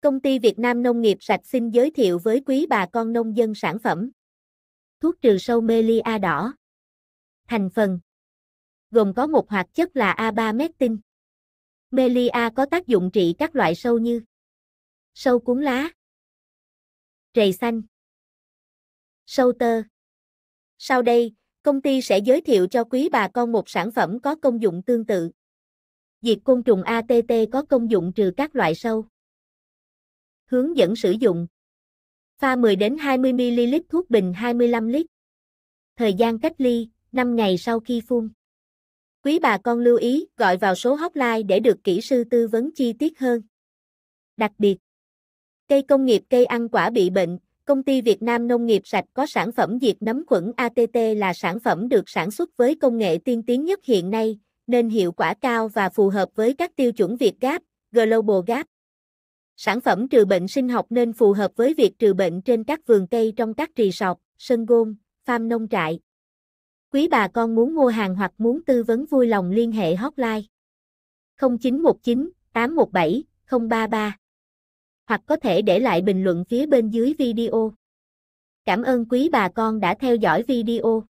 Công ty Việt Nam Nông nghiệp sạch xin giới thiệu với quý bà con nông dân sản phẩm. Thuốc trừ sâu Melia đỏ. Thành phần gồm có một hoạt chất là abametin. Melia có tác dụng trị các loại sâu như sâu cuốn lá, rầy xanh, sâu tơ. Sau đây, công ty sẽ giới thiệu cho quý bà con một sản phẩm có công dụng tương tự. Diệt côn trùng ATT có công dụng trừ các loại sâu hướng dẫn sử dụng. Pha 10 đến 20ml thuốc bình 25 lít. Thời gian cách ly, 5 ngày sau khi phun. Quý bà con lưu ý gọi vào số hotline để được kỹ sư tư vấn chi tiết hơn. Đặc biệt, cây công nghiệp cây ăn quả bị bệnh, công ty Việt Nam Nông nghiệp Sạch có sản phẩm diệt nấm khuẩn ATT là sản phẩm được sản xuất với công nghệ tiên tiến nhất hiện nay, nên hiệu quả cao và phù hợp với các tiêu chuẩn Việt Gap, Global Gap. Sản phẩm trừ bệnh sinh học nên phù hợp với việc trừ bệnh trên các vườn cây trong các sọc, sân gôn, farm nông trại. Quý bà con muốn mua hàng hoặc muốn tư vấn vui lòng liên hệ hotline 0919 817 033 hoặc có thể để lại bình luận phía bên dưới video. Cảm ơn quý bà con đã theo dõi video.